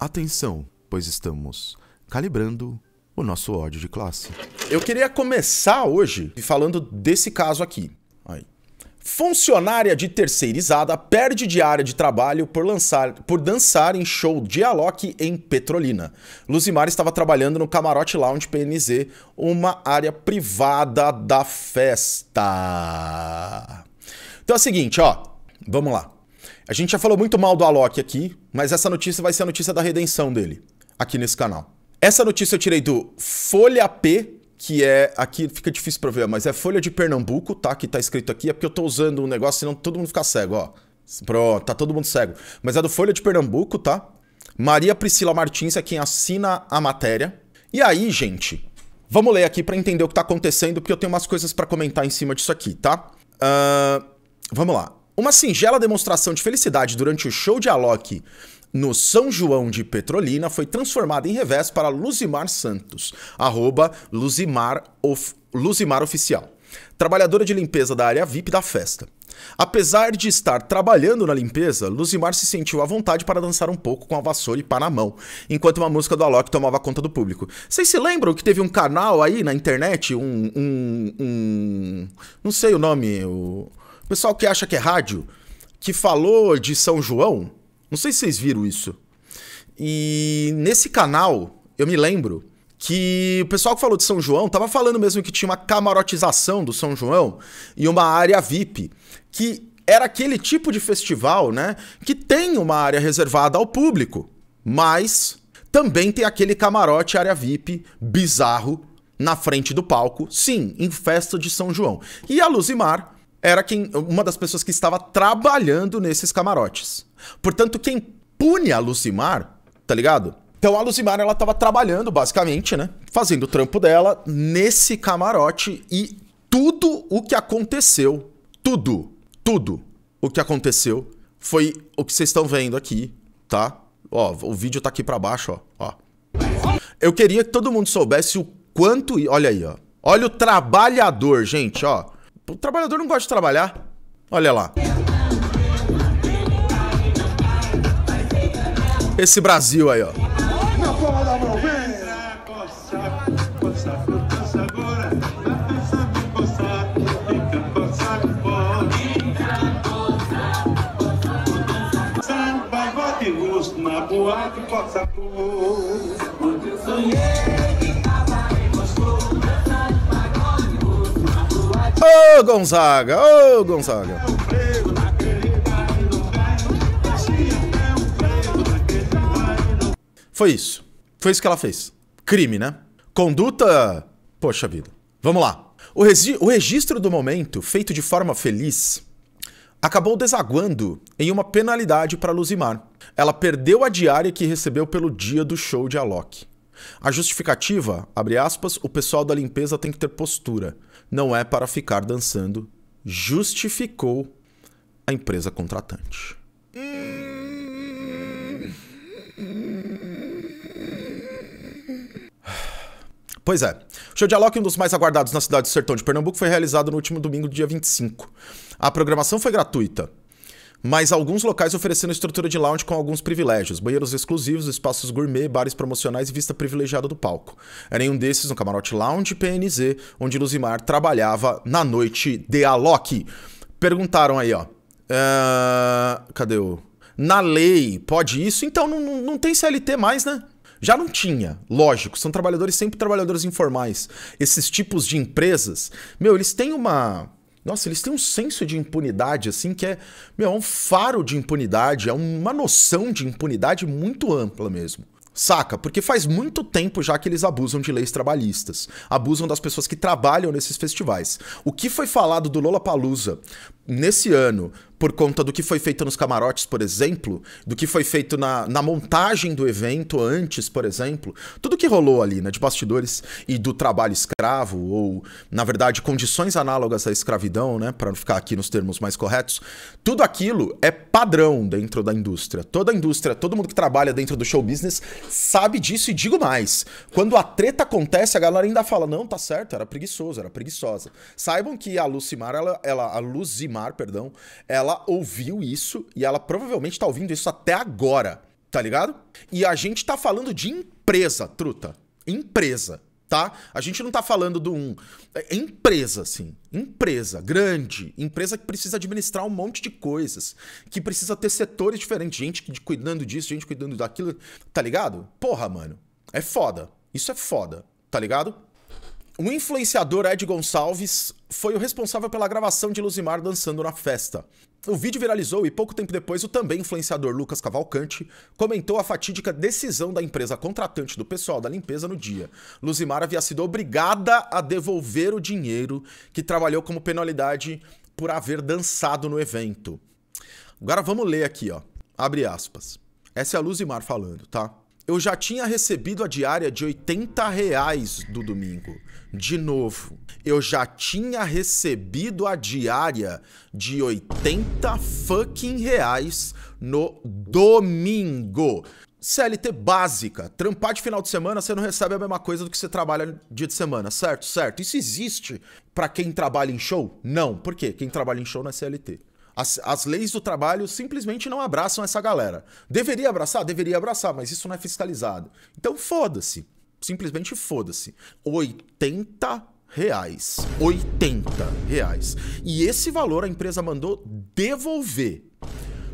Atenção, pois estamos calibrando o nosso ódio de classe. Eu queria começar hoje falando desse caso aqui. Aí. Funcionária de terceirizada perde diária de trabalho por, lançar, por dançar em show de Alok em Petrolina. Luzimar estava trabalhando no Camarote Lounge PNZ, uma área privada da festa. Então é o seguinte, ó. Vamos lá. A gente já falou muito mal do Alok aqui, mas essa notícia vai ser a notícia da redenção dele, aqui nesse canal. Essa notícia eu tirei do Folha P, que é. Aqui fica difícil pra ver, mas é Folha de Pernambuco, tá? Que tá escrito aqui. É porque eu tô usando um negócio, senão todo mundo fica cego, ó. Pronto, tá todo mundo cego. Mas é do Folha de Pernambuco, tá? Maria Priscila Martins é quem assina a matéria. E aí, gente, vamos ler aqui para entender o que tá acontecendo, porque eu tenho umas coisas para comentar em cima disso aqui, tá? Uh, vamos lá. Uma singela demonstração de felicidade durante o show de Alok no São João de Petrolina foi transformada em revés para Luzimar Santos, arroba Luzimar, of, Luzimar Oficial, trabalhadora de limpeza da área VIP da festa. Apesar de estar trabalhando na limpeza, Luzimar se sentiu à vontade para dançar um pouco com a vassoura e pá na mão, enquanto uma música do Alok tomava conta do público. Vocês se lembram que teve um canal aí na internet, um. um, um não sei o nome, o. O pessoal que acha que é rádio, que falou de São João, não sei se vocês viram isso. E nesse canal, eu me lembro que o pessoal que falou de São João tava falando mesmo que tinha uma camarotização do São João e uma área VIP, que era aquele tipo de festival, né, que tem uma área reservada ao público, mas também tem aquele camarote área VIP bizarro na frente do palco, sim, em festa de São João. E a Luzimar era quem, uma das pessoas que estava trabalhando nesses camarotes. Portanto, quem pune a Lucimar, tá ligado? Então a Lucimar, ela estava trabalhando, basicamente, né? Fazendo o trampo dela nesse camarote e tudo o que aconteceu, tudo, tudo o que aconteceu foi o que vocês estão vendo aqui, tá? Ó, o vídeo tá aqui para baixo, ó, ó. Eu queria que todo mundo soubesse o quanto... Olha aí, ó. Olha o trabalhador, gente, ó. O trabalhador não gosta de trabalhar. Olha lá. Esse Brasil aí, ó. na boate, Ô, Gonzaga! Ô, Gonzaga! Foi isso. Foi isso que ela fez. Crime, né? Conduta. Poxa vida. Vamos lá. O, o registro do momento, feito de forma feliz, acabou desaguando em uma penalidade para Luzimar. Ela perdeu a diária que recebeu pelo dia do show de Alok. A justificativa, abre aspas, o pessoal da limpeza tem que ter postura. Não é para ficar dançando. Justificou a empresa contratante. Pois é. O show de Alok, um dos mais aguardados na cidade do sertão de Pernambuco, foi realizado no último domingo, dia 25. A programação foi gratuita mas alguns locais oferecendo estrutura de lounge com alguns privilégios, banheiros exclusivos, espaços gourmet, bares promocionais e vista privilegiada do palco. Era em um desses, no camarote Lounge PNZ, onde Luzimar trabalhava na noite de Alok. Perguntaram aí, ó. Uh, cadê o. Na lei, pode isso? Então não, não tem CLT mais, né? Já não tinha, lógico, são trabalhadores sempre trabalhadores informais. Esses tipos de empresas, meu, eles têm uma nossa, eles têm um senso de impunidade, assim, que é, meu, é um faro de impunidade, é uma noção de impunidade muito ampla mesmo. Saca? Porque faz muito tempo já que eles abusam de leis trabalhistas, abusam das pessoas que trabalham nesses festivais. O que foi falado do Lollapalooza nesse ano por conta do que foi feito nos camarotes, por exemplo, do que foi feito na, na montagem do evento antes, por exemplo, tudo que rolou ali, né, de bastidores e do trabalho escravo, ou, na verdade, condições análogas à escravidão, né, para ficar aqui nos termos mais corretos, tudo aquilo é padrão dentro da indústria. Toda a indústria, todo mundo que trabalha dentro do show business sabe disso e digo mais. Quando a treta acontece, a galera ainda fala: não, tá certo, era preguiçoso, era preguiçosa. Saibam que a Lucimar, ela, ela a Luzimar, perdão, ela ela ouviu isso e ela provavelmente tá ouvindo isso até agora, tá ligado? E a gente tá falando de empresa, truta. Empresa, tá? A gente não tá falando de um. É empresa, assim. Empresa grande. Empresa que precisa administrar um monte de coisas. Que precisa ter setores diferentes. Gente cuidando disso, gente cuidando daquilo, tá ligado? Porra, mano. É foda. Isso é foda, tá ligado? O influenciador Ed Gonçalves foi o responsável pela gravação de Luzimar dançando na festa. O vídeo viralizou e pouco tempo depois o também influenciador Lucas Cavalcante comentou a fatídica decisão da empresa contratante do pessoal da limpeza no dia. Luzimar havia sido obrigada a devolver o dinheiro que trabalhou como penalidade por haver dançado no evento. Agora vamos ler aqui, ó. Abre aspas. Essa é a Luzimar falando, tá? Eu já tinha recebido a diária de 80 reais do domingo. De novo, eu já tinha recebido a diária de 80 fucking reais no domingo. CLT básica. Trampar de final de semana, você não recebe a mesma coisa do que você trabalha dia de semana, certo? Certo. Isso existe para quem trabalha em show? Não. Por quê? Quem trabalha em show não é CLT. As, as, leis do trabalho simplesmente não abraçam essa galera. Deveria abraçar? Deveria abraçar, mas isso não é fiscalizado. Então foda-se simplesmente foda-se. 80 reais. 80 reais. E esse valor a empresa mandou devolver.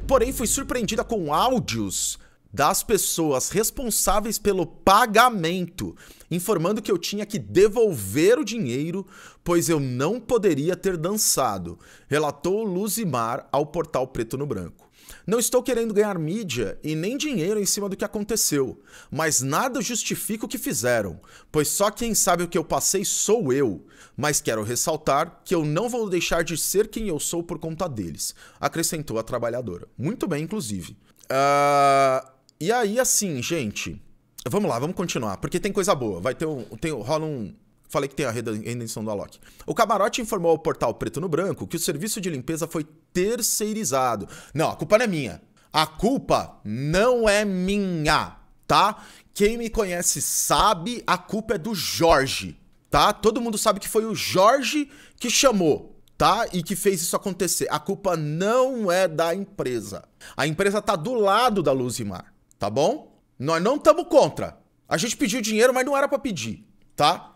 Porém, fui surpreendida com áudios das pessoas responsáveis pelo pagamento, informando que eu tinha que devolver o dinheiro, pois eu não poderia ter dançado, relatou Luzimar ao portal Preto no Branco. Não estou querendo ganhar mídia e nem dinheiro em cima do que aconteceu, mas nada justifica o que fizeram, pois só quem sabe o que eu passei sou eu. Mas quero ressaltar que eu não vou deixar de ser quem eu sou por conta deles, acrescentou a trabalhadora. Muito bem, inclusive. Uh, e aí, assim, gente. Vamos lá, vamos continuar, porque tem coisa boa. Vai ter um. Tem, rola um, Falei que tem a redenção do Alok. O camarote informou ao portal Preto no Branco que o serviço de limpeza foi terceirizado. Não, a culpa não é minha. A culpa não é minha, tá? Quem me conhece sabe, a culpa é do Jorge, tá? Todo mundo sabe que foi o Jorge que chamou, tá? E que fez isso acontecer. A culpa não é da empresa. A empresa tá do lado da Luzimar, tá bom? Nós não estamos contra. A gente pediu dinheiro, mas não era para pedir, tá?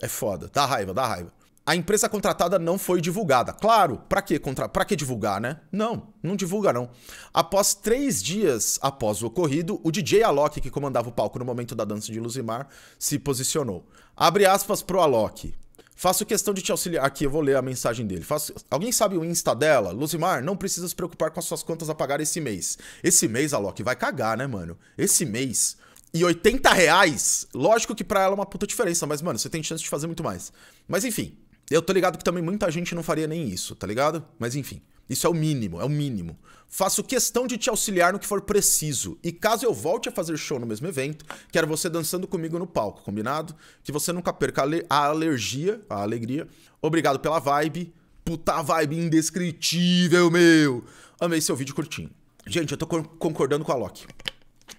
É foda, dá raiva, dá raiva. A empresa contratada não foi divulgada. Claro, para que contra... Pra que divulgar, né? Não, não divulga não. Após três dias após o ocorrido, o DJ Alok, que comandava o palco no momento da dança de Luzimar, se posicionou. Abre aspas pro Alok. Faço questão de te auxiliar. Aqui eu vou ler a mensagem dele. Faço... Alguém sabe o Insta dela? Luzimar, não precisa se preocupar com as suas contas a pagar esse mês. Esse mês, Alok, vai cagar, né, mano? Esse mês e 80 reais, lógico que pra ela é uma puta diferença, mas, mano, você tem chance de fazer muito mais. Mas enfim, eu tô ligado que também muita gente não faria nem isso, tá ligado? Mas enfim, isso é o mínimo, é o mínimo. Faço questão de te auxiliar no que for preciso. E caso eu volte a fazer show no mesmo evento, quero você dançando comigo no palco, combinado? Que você nunca perca a alergia, a alegria. Obrigado pela vibe. Puta vibe indescritível, meu! Amei seu vídeo curtinho. Gente, eu tô concordando com a Loki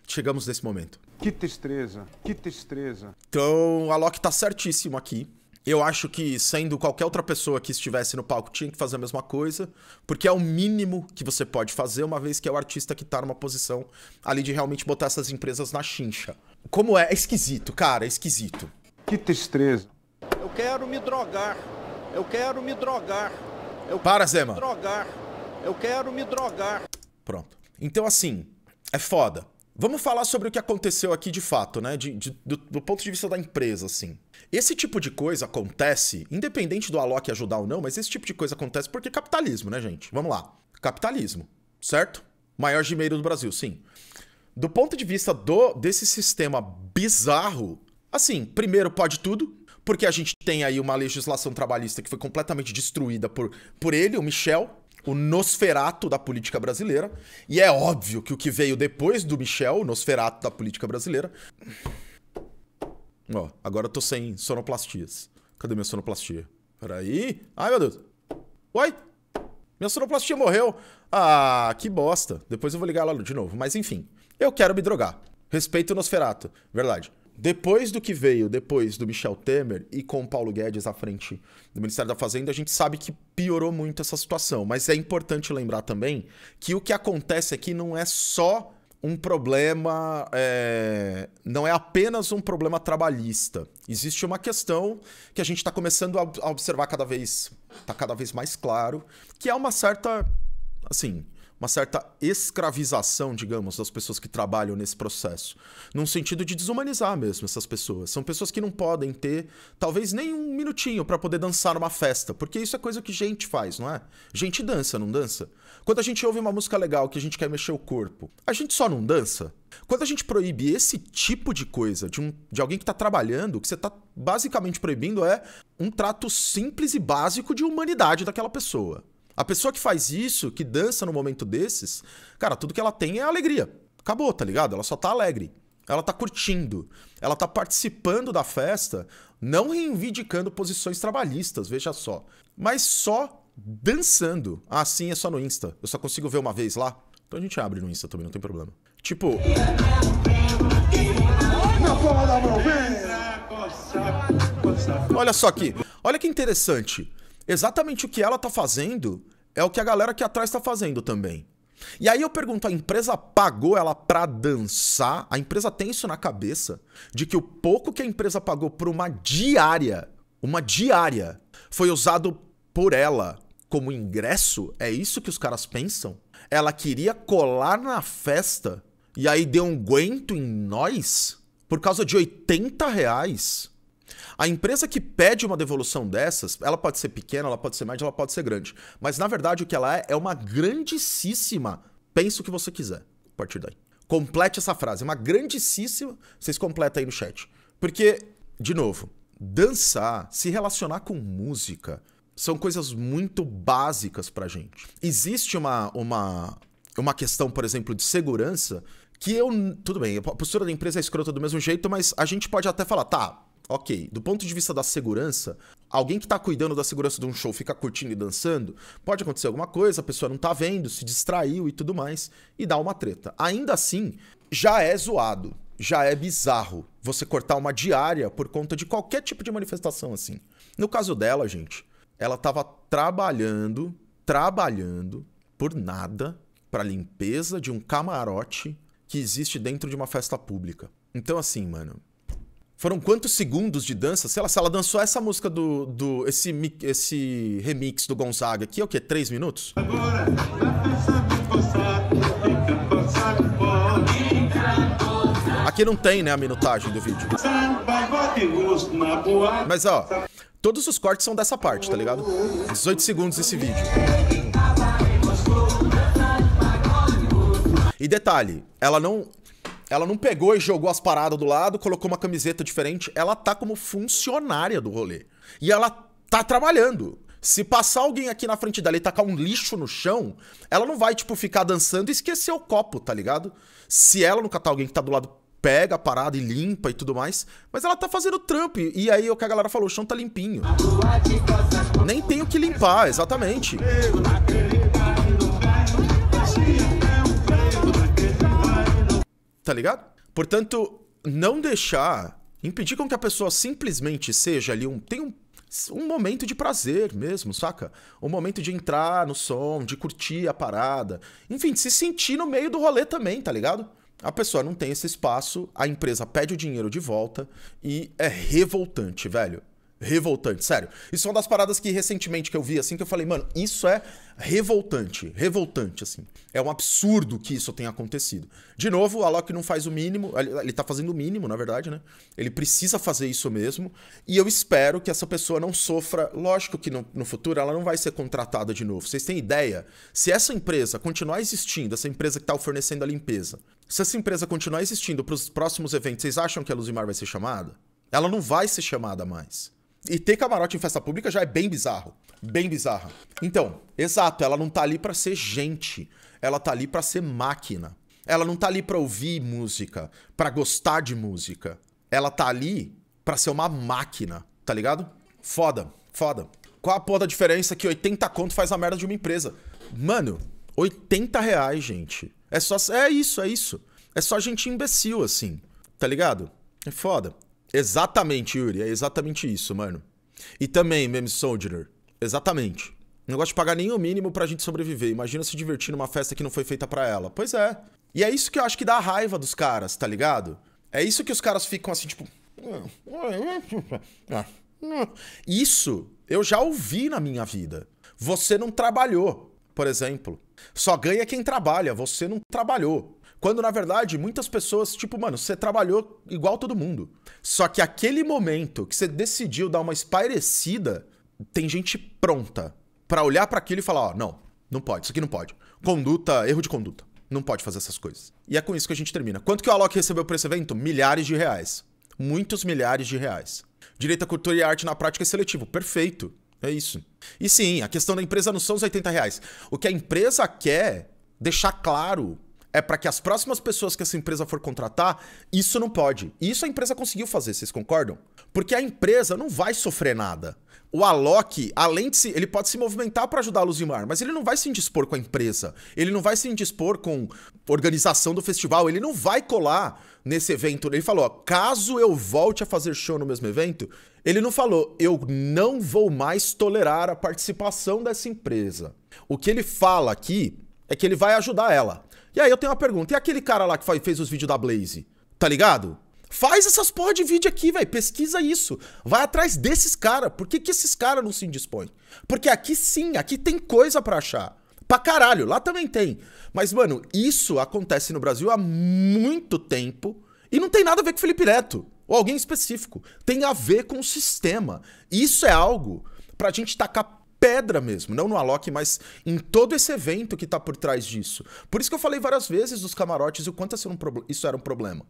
chegamos nesse momento. Que tristeza, que tristeza. Então, a Loki tá certíssimo aqui. Eu acho que, sendo qualquer outra pessoa que estivesse no palco, tinha que fazer a mesma coisa, porque é o mínimo que você pode fazer, uma vez que é o artista que tá numa posição ali de realmente botar essas empresas na chincha. Como é? É esquisito, cara, é esquisito. Que tristeza. Eu quero me drogar. Eu quero me drogar. Eu Para, Zema. drogar. Eu quero me drogar. Pronto. Então, assim, é foda. Vamos falar sobre o que aconteceu aqui de fato, né? De, de, do, do, ponto de vista da empresa, assim. Esse tipo de coisa acontece, independente do Alok ajudar ou não, mas esse tipo de coisa acontece porque é capitalismo, né, gente? Vamos lá. Capitalismo, certo? Maior gimeiro do Brasil, sim. Do ponto de vista do desse sistema bizarro, assim, primeiro pode tudo, porque a gente tem aí uma legislação trabalhista que foi completamente destruída por, por ele, o Michel, o Nosferato da política brasileira. E é óbvio que o que veio depois do Michel, o Nosferato da política brasileira. Ó, agora eu tô sem sonoplastias. Cadê minha sonoplastia? Peraí. Ai, meu Deus. Oi? Minha sonoplastia morreu. Ah, que bosta. Depois eu vou ligar ela de novo. Mas enfim, eu quero me drogar. Respeito o Nosferato. Verdade. Depois do que veio, depois do Michel Temer e com o Paulo Guedes à frente do Ministério da Fazenda, a gente sabe que piorou muito essa situação. Mas é importante lembrar também que o que acontece aqui não é só um problema, é... não é apenas um problema trabalhista. Existe uma questão que a gente está começando a observar cada vez, está cada vez mais claro, que é uma certa, assim, uma certa escravização, digamos, das pessoas que trabalham nesse processo. Num sentido de desumanizar mesmo essas pessoas. São pessoas que não podem ter, talvez, nem um minutinho para poder dançar numa festa, porque isso é coisa que gente faz, não é? Gente dança, não dança? Quando a gente ouve uma música legal que a gente quer mexer o corpo, a gente só não dança? Quando a gente proíbe esse tipo de coisa de, um, de alguém que está trabalhando, o que você está basicamente proibindo é um trato simples e básico de humanidade daquela pessoa. A pessoa que faz isso, que dança no momento desses, cara, tudo que ela tem é alegria. Acabou, tá ligado? Ela só tá alegre. Ela tá curtindo. Ela tá participando da festa, não reivindicando posições trabalhistas, veja só. Mas só dançando. Assim ah, é só no Insta. Eu só consigo ver uma vez lá. Então a gente abre no Insta também, não tem problema. Tipo. Olha só aqui. Olha que interessante exatamente o que ela tá fazendo é o que a galera aqui atrás tá fazendo também. E aí eu pergunto, a empresa pagou ela pra dançar? A empresa tem isso na cabeça de que o pouco que a empresa pagou por uma diária, uma diária, foi usado por ela como ingresso? É isso que os caras pensam? Ela queria colar na festa e aí deu um guento em nós por causa de 80 reais? A empresa que pede uma devolução dessas, ela pode ser pequena, ela pode ser média, ela pode ser grande. Mas na verdade o que ela é é uma grandíssima. Pense o que você quiser a partir daí. Complete essa frase, é uma grandíssima. Vocês completam aí no chat. Porque, de novo, dançar, se relacionar com música, são coisas muito básicas pra gente. Existe uma, uma, uma questão, por exemplo, de segurança que eu. Tudo bem, a postura da empresa é escrota do mesmo jeito, mas a gente pode até falar, tá, ok. Do ponto de vista da segurança, alguém que tá cuidando da segurança de um show fica curtindo e dançando, pode acontecer alguma coisa, a pessoa não tá vendo, se distraiu e tudo mais, e dá uma treta. Ainda assim, já é zoado, já é bizarro você cortar uma diária por conta de qualquer tipo de manifestação assim. No caso dela, gente, ela tava trabalhando, trabalhando por nada para limpeza de um camarote que existe dentro de uma festa pública. Então assim, mano, foram quantos segundos de dança? Sei lá, se ela dançou essa música do. do esse, esse remix do Gonzaga aqui, é o quê? Três minutos? Agora, Aqui não tem, né, a minutagem do vídeo. Mas ó, todos os cortes são dessa parte, tá ligado? 18 segundos esse vídeo. E detalhe, ela não ela não pegou e jogou as paradas do lado, colocou uma camiseta diferente. Ela tá como funcionária do rolê. E ela tá trabalhando. Se passar alguém aqui na frente dela e tacar um lixo no chão, ela não vai, tipo, ficar dançando e esquecer o copo, tá ligado? Se ela não catar tá alguém que tá do lado, pega a parada e limpa e tudo mais. Mas ela tá fazendo trampo. E aí é o que a galera falou: o chão tá limpinho. Nem tem o que limpar, exatamente. Tá ligado? Portanto, não deixar, impedir com que a pessoa simplesmente seja ali um. Tem um, um momento de prazer mesmo, saca? Um momento de entrar no som, de curtir a parada. Enfim, de se sentir no meio do rolê também, tá ligado? A pessoa não tem esse espaço, a empresa pede o dinheiro de volta e é revoltante, velho revoltante, sério. Isso é uma das paradas que recentemente que eu vi, assim, que eu falei, mano, isso é revoltante, revoltante, assim. É um absurdo que isso tenha acontecido. De novo, a Loki não faz o mínimo, ele, tá fazendo o mínimo, na verdade, né? Ele precisa fazer isso mesmo, e eu espero que essa pessoa não sofra. Lógico que no, no futuro ela não vai ser contratada de novo. Vocês têm ideia? Se essa empresa continuar existindo, essa empresa que tá fornecendo a limpeza, se essa empresa continuar existindo para os próximos eventos, vocês acham que a Luzimar vai ser chamada? Ela não vai ser chamada mais. E ter camarote em festa pública já é bem bizarro. Bem bizarro. Então, exato, ela não tá ali para ser gente. Ela tá ali para ser máquina. Ela não tá ali para ouvir música, para gostar de música. Ela tá ali para ser uma máquina, tá ligado? Foda, foda. Qual a porra da diferença que 80 conto faz a merda de uma empresa? Mano, 80 reais, gente. É só. É isso, é isso. É só gente imbecil, assim. Tá ligado? É foda. Exatamente, Yuri. É exatamente isso, mano. E também, Meme Soldier. Exatamente. Não gosta de pagar nem o mínimo pra gente sobreviver. Imagina se divertir numa festa que não foi feita para ela. Pois é. E é isso que eu acho que dá raiva dos caras, tá ligado? É isso que os caras ficam assim, tipo. Isso eu já ouvi na minha vida. Você não trabalhou, por exemplo. Só ganha quem trabalha, você não trabalhou. Quando na verdade muitas pessoas, tipo, mano, você trabalhou igual todo mundo. Só que aquele momento que você decidiu dar uma espairecida, tem gente pronta para olhar para aquilo e falar: ó, oh, não, não pode, isso aqui não pode. Conduta, erro de conduta. Não pode fazer essas coisas. E é com isso que a gente termina. Quanto que o Alok recebeu por esse evento? Milhares de reais. Muitos milhares de reais. Direito à cultura e arte na prática é seletivo. Perfeito. É isso. E sim, a questão da empresa não são os 80 reais. O que a empresa quer é deixar claro é para que as próximas pessoas que essa empresa for contratar, isso não pode. E isso a empresa conseguiu fazer, vocês concordam? Porque a empresa não vai sofrer nada. O Alok, além de se, ele pode se movimentar para ajudar a Luzimar, mas ele não vai se indispor com a empresa. Ele não vai se indispor com organização do festival, ele não vai colar nesse evento. Ele falou, ó, caso eu volte a fazer show no mesmo evento, ele não falou, eu não vou mais tolerar a participação dessa empresa. O que ele fala aqui é que ele vai ajudar ela. E aí eu tenho uma pergunta. E aquele cara lá que fez os vídeos da Blaze? Tá ligado? Faz essas porra de vídeo aqui, velho. Pesquisa isso. Vai atrás desses caras. Por que, que esses caras não se indispõem? Porque aqui sim, aqui tem coisa para achar. Pra caralho, lá também tem. Mas, mano, isso acontece no Brasil há muito tempo e não tem nada a ver com Felipe Neto ou alguém específico. Tem a ver com o sistema. Isso é algo pra gente tacar pedra mesmo, não no Alok, mas em todo esse evento que tá por trás disso. Por isso que eu falei várias vezes dos camarotes e o quanto isso era um problema.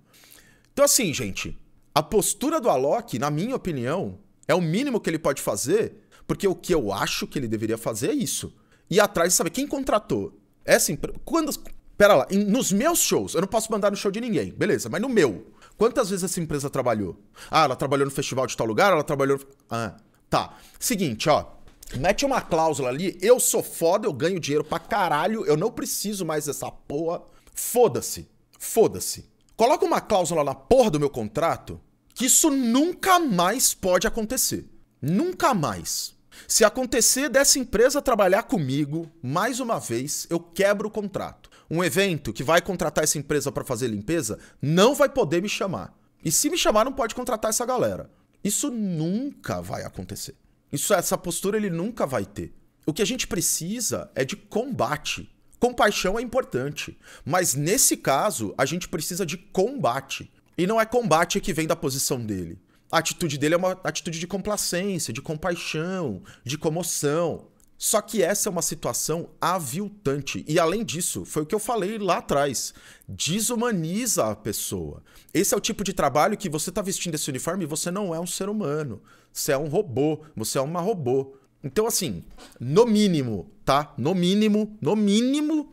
Então, assim, gente, a postura do Alok, na minha opinião, é o mínimo que ele pode fazer, porque o que eu acho que ele deveria fazer é isso. e atrás sabe quem contratou. Essa é assim, empresa. Quando. Pera lá, nos meus shows, eu não posso mandar no show de ninguém, beleza, mas no meu. Quantas vezes essa empresa trabalhou? Ah, ela trabalhou no festival de tal lugar, ela trabalhou. Ah, tá. Seguinte, ó. Mete uma cláusula ali, eu sou foda, eu ganho dinheiro pra caralho, eu não preciso mais dessa porra. Foda-se. Foda-se. Coloca uma cláusula na porra do meu contrato que isso nunca mais pode acontecer. Nunca mais. Se acontecer dessa empresa trabalhar comigo, mais uma vez, eu quebro o contrato. Um evento que vai contratar essa empresa para fazer limpeza não vai poder me chamar. E se me chamar, não pode contratar essa galera. Isso nunca vai acontecer. Isso, essa postura ele nunca vai ter. O que a gente precisa é de combate. Compaixão é importante, mas nesse caso a gente precisa de combate. E não é combate que vem da posição dele. A atitude dele é uma atitude de complacência, de compaixão, de comoção. Só que essa é uma situação aviltante. E além disso, foi o que eu falei lá atrás: desumaniza a pessoa. Esse é o tipo de trabalho que você está vestindo esse uniforme e você não é um ser humano. Você é um robô, você é uma robô. Então, assim, no mínimo, tá? No mínimo, no mínimo,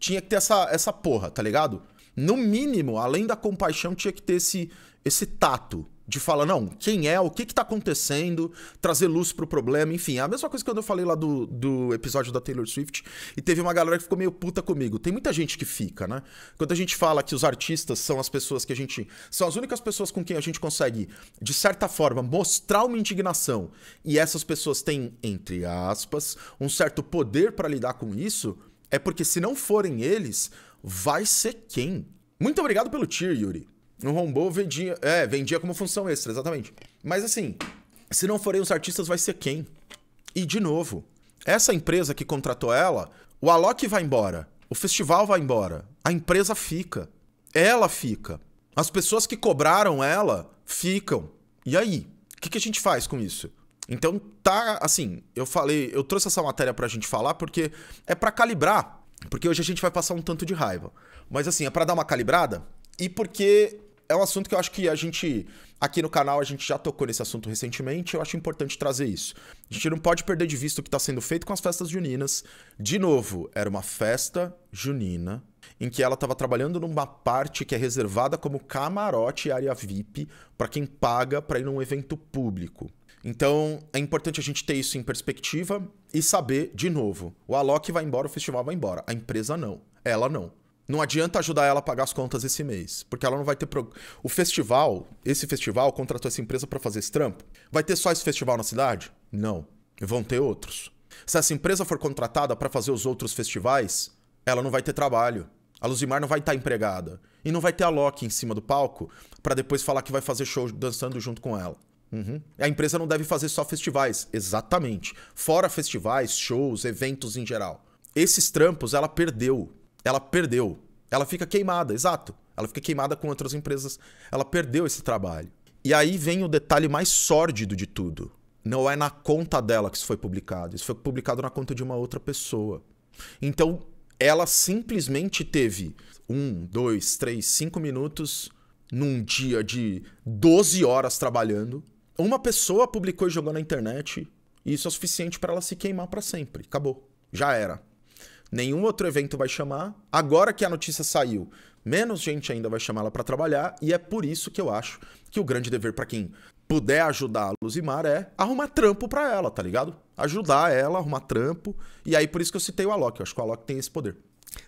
tinha que ter essa, essa porra, tá ligado? No mínimo, além da compaixão, tinha que ter esse, esse tato, de falar, não, quem é, o que está acontecendo, trazer luz pro problema, enfim. É a mesma coisa que quando eu falei lá do, do episódio da Taylor Swift, e teve uma galera que ficou meio puta comigo. Tem muita gente que fica, né? Quando a gente fala que os artistas são as pessoas que a gente. são as únicas pessoas com quem a gente consegue, de certa forma, mostrar uma indignação, e essas pessoas têm, entre aspas, um certo poder para lidar com isso, é porque se não forem eles, vai ser quem? Muito obrigado pelo tier, Yuri. No robô vendia. É, vendia como função extra, exatamente. Mas assim, se não forem os artistas, vai ser quem? E de novo, essa empresa que contratou ela, o Alok vai embora, o festival vai embora, a empresa fica. Ela fica. As pessoas que cobraram ela ficam. E aí? O que, que a gente faz com isso? Então tá assim, eu falei, eu trouxe essa matéria pra gente falar porque é para calibrar, porque hoje a gente vai passar um tanto de raiva. Mas assim, é para dar uma calibrada e porque é um assunto que eu acho que a gente, aqui no canal, a gente já tocou nesse assunto recentemente, eu acho importante trazer isso. A gente não pode perder de vista o que está sendo feito com as festas juninas. De novo, era uma festa junina em que ela estava trabalhando numa parte que é reservada como camarote e área VIP para quem paga para ir num evento público. Então, é importante a gente ter isso em perspectiva e saber, de novo, o Alok vai embora, o festival vai embora. A empresa não. Ela não. Não adianta ajudar ela a pagar as contas esse mês, porque ela não vai ter. Pro... O festival, esse festival contratou essa empresa para fazer esse trampo. Vai ter só esse festival na cidade? Não. Vão ter outros. Se essa empresa for contratada para fazer os outros festivais, ela não vai ter trabalho. A Luzimar não vai estar tá empregada. E não vai ter a Loki em cima do palco para depois falar que vai fazer show dançando junto com ela. Uhum. A empresa não deve fazer só festivais. Exatamente. Fora festivais, shows, eventos em geral. Esses trampos ela perdeu ela perdeu. Ela fica queimada, exato. Ela fica queimada com outras empresas. Ela perdeu esse trabalho. E aí vem o detalhe mais sórdido de tudo. Não é na conta dela que isso foi publicado. Isso foi publicado na conta de uma outra pessoa. Então, ela simplesmente teve um, dois, três, cinco minutos num dia de 12 horas trabalhando. Uma pessoa publicou e jogou na internet. E isso é suficiente para ela se queimar para sempre. Acabou. Já era nenhum outro evento vai chamar. Agora que a notícia saiu, menos gente ainda vai chamá-la para trabalhar, e é por isso que eu acho que o grande dever para quem puder ajudar a Luzimar é arrumar trampo para ela, tá ligado? Ajudar ela, arrumar trampo. E aí por isso que eu citei o Alok, eu acho que o Alok tem esse poder.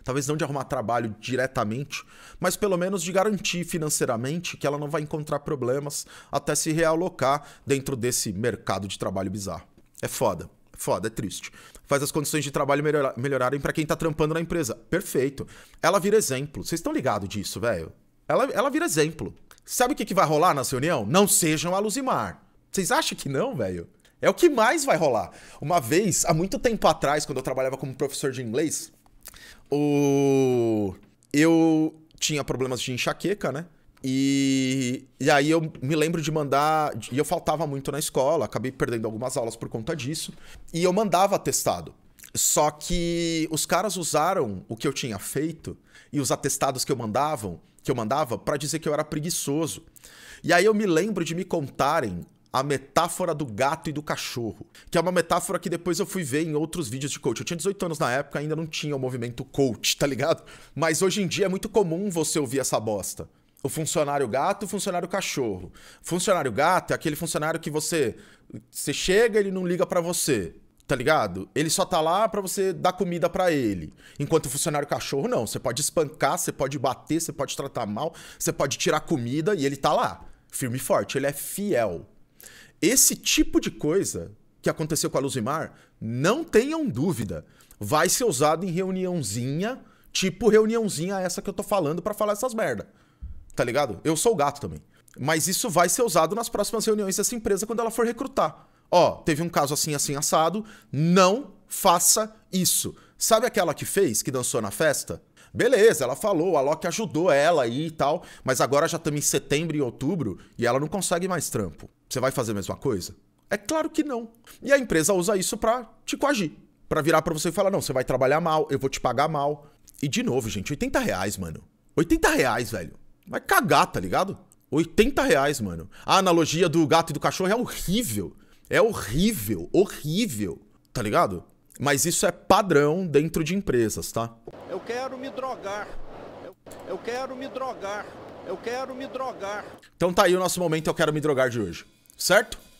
Talvez não de arrumar trabalho diretamente, mas pelo menos de garantir financeiramente que ela não vai encontrar problemas até se realocar dentro desse mercado de trabalho bizarro. É foda. Foda, é triste. Faz as condições de trabalho melhorarem para quem tá trampando na empresa. Perfeito. Ela vira exemplo. Vocês estão ligados disso, velho? Ela, ela vira exemplo. Sabe o que, que vai rolar sua reunião? Não sejam a Luzimar. Vocês acham que não, velho? É o que mais vai rolar. Uma vez, há muito tempo atrás, quando eu trabalhava como professor de inglês, o... eu tinha problemas de enxaqueca, né? E, e aí eu me lembro de mandar. E eu faltava muito na escola, acabei perdendo algumas aulas por conta disso. E eu mandava atestado. Só que os caras usaram o que eu tinha feito e os atestados que eu mandavam, que eu mandava, para dizer que eu era preguiçoso. E aí eu me lembro de me contarem a metáfora do gato e do cachorro, que é uma metáfora que depois eu fui ver em outros vídeos de coach. Eu tinha 18 anos na época, ainda não tinha o movimento coach, tá ligado? Mas hoje em dia é muito comum você ouvir essa bosta o funcionário gato, o funcionário cachorro. Funcionário gato é aquele funcionário que você você chega, ele não liga para você, tá ligado? Ele só tá lá para você dar comida para ele. Enquanto o funcionário cachorro não, você pode espancar, você pode bater, você pode tratar mal, você pode tirar comida e ele tá lá, firme e forte, ele é fiel. Esse tipo de coisa que aconteceu com a Luzimar, não tenham dúvida, vai ser usado em reuniãozinha, tipo reuniãozinha essa que eu tô falando para falar essas merda tá ligado? Eu sou o gato também. Mas isso vai ser usado nas próximas reuniões dessa empresa quando ela for recrutar. Ó, teve um caso assim, assim, assado. Não faça isso. Sabe aquela que fez, que dançou na festa? Beleza, ela falou, a Loki ajudou ela aí e tal, mas agora já estamos em setembro e outubro e ela não consegue mais trampo. Você vai fazer a mesma coisa? É claro que não. E a empresa usa isso pra te coagir, pra virar pra você e falar: não, você vai trabalhar mal, eu vou te pagar mal. E de novo, gente, 80 reais, mano. 80 reais, velho. Vai cagar, tá ligado? 80 reais, mano. A analogia do gato e do cachorro é horrível. É horrível, horrível, tá ligado? Mas isso é padrão dentro de empresas, tá? Eu quero me drogar. Eu, eu quero me drogar. Eu quero me drogar. Então tá aí o nosso momento Eu Quero Me Drogar de hoje, certo?